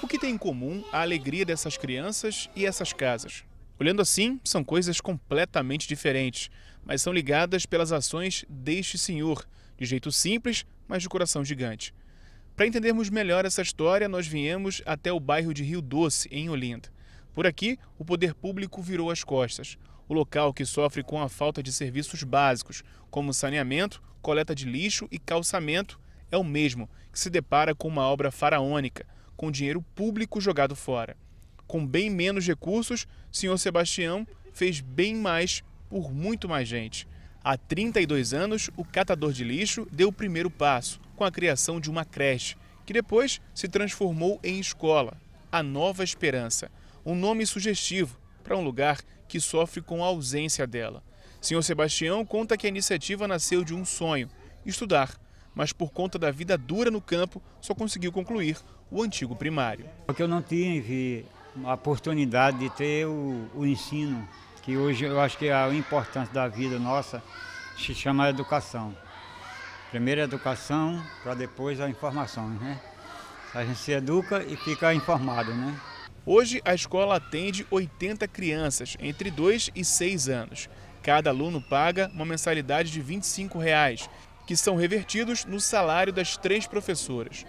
O que tem em comum a alegria dessas crianças e essas casas? Olhando assim, são coisas completamente diferentes, mas são ligadas pelas ações deste senhor, de jeito simples, mas de coração gigante. Para entendermos melhor essa história, nós viemos até o bairro de Rio Doce, em Olinda. Por aqui, o poder público virou as costas. O local que sofre com a falta de serviços básicos, como saneamento, coleta de lixo e calçamento, é o mesmo que se depara com uma obra faraônica – com dinheiro público jogado fora. Com bem menos recursos, senhor Sebastião fez bem mais por muito mais gente. Há 32 anos, o catador de lixo deu o primeiro passo com a criação de uma creche, que depois se transformou em escola, a Nova Esperança, um nome sugestivo para um lugar que sofre com a ausência dela. Senhor Sebastião conta que a iniciativa nasceu de um sonho: estudar mas por conta da vida dura no campo, só conseguiu concluir o antigo primário. Porque eu não tive a oportunidade de ter o, o ensino, que hoje eu acho que é a importância da vida nossa se chama educação. Primeiro a educação, para depois a informação, né? A gente se educa e fica informado, né? Hoje a escola atende 80 crianças entre 2 e 6 anos. Cada aluno paga uma mensalidade de R$ 25 reais que são revertidos no salário das três professoras.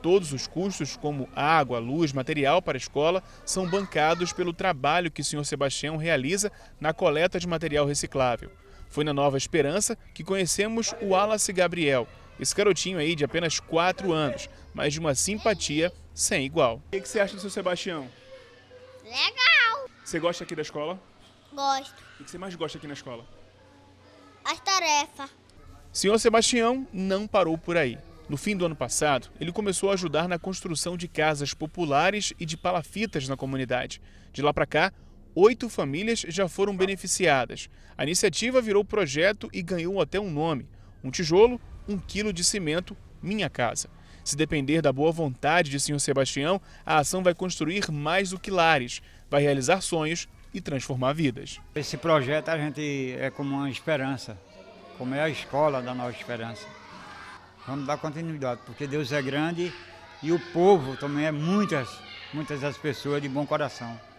Todos os custos, como água, luz, material para a escola, são bancados pelo trabalho que o senhor Sebastião realiza na coleta de material reciclável. Foi na Nova Esperança que conhecemos o Wallace Gabriel, esse garotinho aí de apenas 4 anos, mas de uma simpatia sem igual. O que você acha do seu Sebastião? Legal! Você gosta aqui da escola? Gosto. O que você mais gosta aqui na escola? As tarefas. Senhor Sebastião não parou por aí. No fim do ano passado, ele começou a ajudar na construção de casas populares e de palafitas na comunidade. De lá para cá, oito famílias já foram beneficiadas. A iniciativa virou projeto e ganhou até um nome: um tijolo, um quilo de cimento, minha casa. Se depender da boa vontade de Senhor Sebastião, a ação vai construir mais do que lares, vai realizar sonhos e transformar vidas. Esse projeto a gente é como uma esperança como é a escola da Nova Esperança. Vamos dar continuidade, porque Deus é grande e o povo também é muitas, muitas das pessoas de bom coração.